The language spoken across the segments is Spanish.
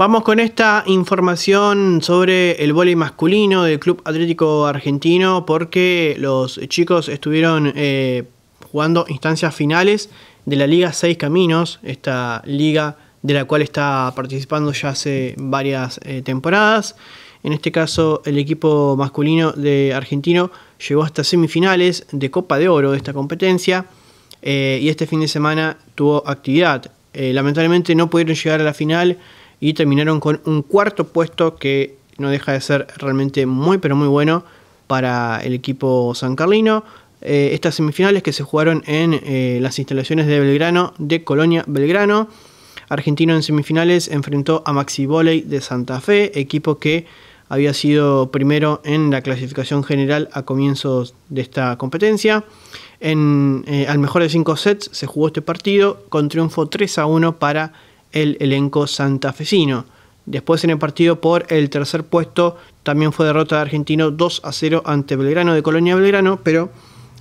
Vamos con esta información sobre el vóley masculino del Club Atlético Argentino porque los chicos estuvieron eh, jugando instancias finales de la Liga 6 Caminos, esta liga de la cual está participando ya hace varias eh, temporadas. En este caso, el equipo masculino de Argentino llegó hasta semifinales de Copa de Oro de esta competencia eh, y este fin de semana tuvo actividad. lamentablemente no pudieron llegar a la final y terminaron con un cuarto puesto que no deja de ser realmente muy pero muy bueno para el equipo san carlino. Eh, estas semifinales que se jugaron en eh, las instalaciones de Belgrano, de Colonia Belgrano. Argentino en semifinales enfrentó a Maxi Volley de Santa Fe, equipo que había sido primero en la clasificación general a comienzos de esta competencia. En, eh, al mejor de cinco sets se jugó este partido con triunfo 3 a 1 para el elenco santafesino. Después en el partido por el tercer puesto también fue derrota de Argentino 2 a 0 ante Belgrano de Colonia Belgrano, pero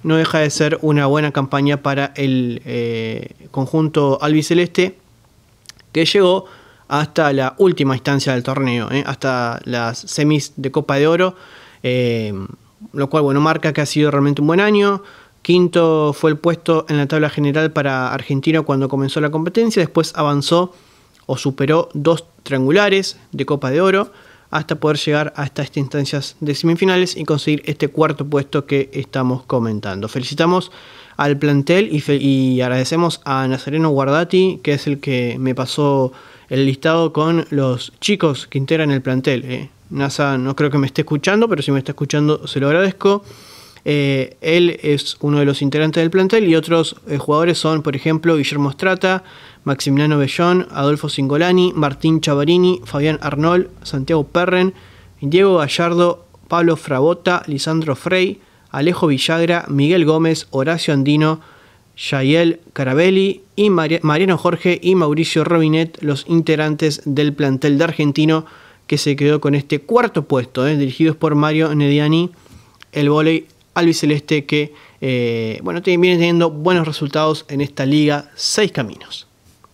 no deja de ser una buena campaña para el eh, conjunto albiceleste que llegó hasta la última instancia del torneo, eh, hasta las semis de Copa de Oro, eh, lo cual bueno marca que ha sido realmente un buen año. Quinto fue el puesto en la tabla general para Argentina cuando comenzó la competencia, después avanzó o superó dos triangulares de Copa de Oro hasta poder llegar hasta estas instancias de semifinales y conseguir este cuarto puesto que estamos comentando. Felicitamos al plantel y, agradecemos a Nazareno Guardati, que es el que me pasó el listado con los chicos que integran el plantel. Eh. NASA no creo que me esté escuchando, pero si me está escuchando se lo agradezco. Eh, él es uno de los integrantes del plantel y otros eh, jugadores son, por ejemplo, Guillermo Strata, Maximiliano Bellón, Adolfo Cingolani, Martín Chavarini, Fabián Arnol, Santiago Perren, Diego Gallardo, Pablo Frabota, Lisandro Frey, Alejo Villagra, Miguel Gómez, Horacio Andino, Yael Carabelli y Mariano Jorge y Mauricio Robinet, los integrantes del plantel de argentino que se quedó con este cuarto puesto, eh, dirigidos por Mario Nediani. El volei Celeste que eh, bueno, viene teniendo buenos resultados en esta liga Seis Caminos.